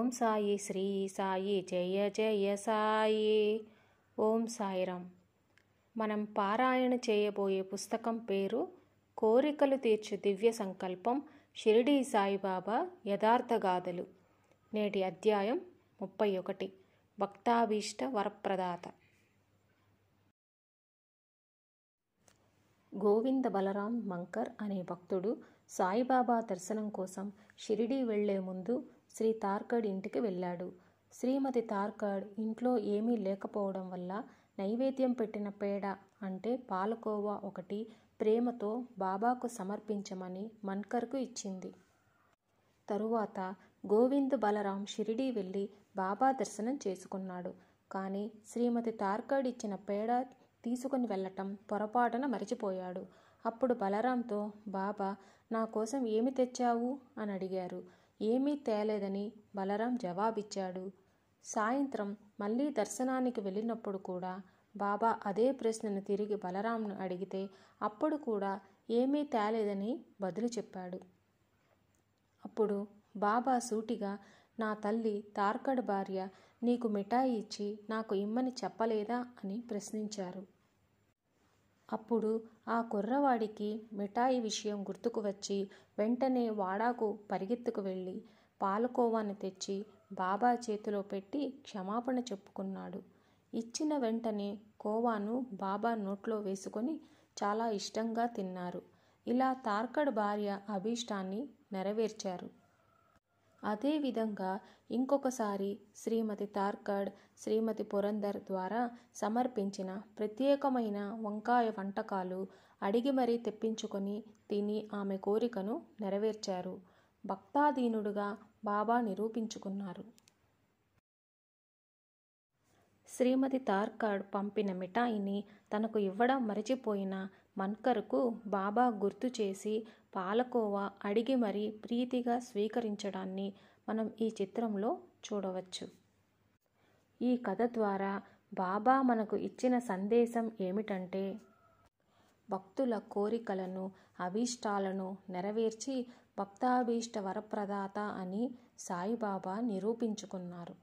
ఓం సాయి శ్రీ సాయి జయ జయ సాయి ఓం సాయిరామ్ మనం పారాయణ చేయబోయే పుస్తకం పేరు కోరికలు తీర్చు దివ్య సంకల్పం షిరిడీ సాయిబాబా యథార్థ గాథలు నేటి అధ్యాయం ముప్పై ఒకటి భక్తాభీష్ట వరప్రదాత గోవింద బలరాం మంకర్ అనే భక్తుడు సాయిబాబా దర్శనం కోసం షిరిడీ వెళ్లే ముందు శ్రీ తార్కడ్ ఇంటికి వెళ్ళాడు శ్రీమతి తార్కడ్ ఇంట్లో ఏమీ లేకపోవడం వల్ల నైవేద్యం పెట్టిన పేడ అంటే పాలకోవా ఒకటి ప్రేమతో బాబాకు సమర్పించమని మన్కర్కు ఇచ్చింది తరువాత గోవింద్ బలరాం షిరిడీ వెళ్ళి బాబా దర్శనం చేసుకున్నాడు కానీ శ్రీమతి తార్కడ్ ఇచ్చిన పేడ తీసుకుని వెళ్ళటం పొరపాటున మరిచిపోయాడు అప్పుడు బలరాంతో బాబా నా కోసం ఏమి తెచ్చావు అని అడిగారు ఏమీ తేలేదని బలరాం జవాబిచ్చాడు సాయంత్రం మళ్ళీ దర్శనానికి వెళ్ళినప్పుడు కూడా బాబా అదే ప్రశ్నను తిరిగి బలరాంను అడిగితే అప్పుడు కూడా ఏమీ తేలేదని బదులు చెప్పాడు అప్పుడు బాబా సూటిగా నా తల్లి తార్కడ్ భార్య నీకు మిఠాయి ఇచ్చి నాకు ఇమ్మని చెప్పలేదా అని ప్రశ్నించారు అప్పుడు ఆ కుర్రవాడికి మిఠాయి విషయం గుర్తుకు వచ్చి వెంటనే వాడాకు పరిగెత్తుకు వెళ్ళి పాలకోవాని తెచ్చి బాబా చేతిలో పెట్టి క్షమాపణ చెప్పుకున్నాడు ఇచ్చిన వెంటనే కోవాను బాబా నోట్లో వేసుకొని చాలా ఇష్టంగా తిన్నారు ఇలా తార్కడ్ భార్య అభీష్టాన్ని నెరవేర్చారు అదేవిధంగా ఇంకొకసారి శ్రీమతి తార్కడ్ శ్రీమతి పురందర్ ద్వారా సమర్పించిన ప్రత్యేకమైన వంకాయ వంటకాలు అడిగి మరీ తెప్పించుకొని తిని ఆమె కోరికను నెరవేర్చారు భక్తాధీనుడుగా బాబా నిరూపించుకున్నారు శ్రీమతి తార్కాడ్ పంపిన మిఠాయిని తనకు ఇవ్వడం మరచిపోయిన మన్కర్కు బాబా గుర్తు చేసి పాలకోవా అడిగి మరీ ప్రీతిగా స్వీకరించడాన్ని మనం ఈ చిత్రంలో చూడవచ్చు ఈ కథ ద్వారా బాబా మనకు ఇచ్చిన సందేశం ఏమిటంటే భక్తుల కోరికలను అభీష్టాలను నెరవేర్చి భక్తాభీష్ట వరప్రదాత అని సాయిబాబా నిరూపించుకున్నారు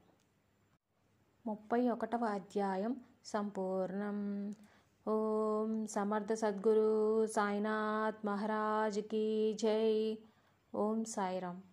ముప్పై ఒకటవ అధ్యాయం సంపూర్ణం ఓం సమర్థ సద్గురు సాయినాథ్ మహారాజ్కి జై ఓం సాయిరామ్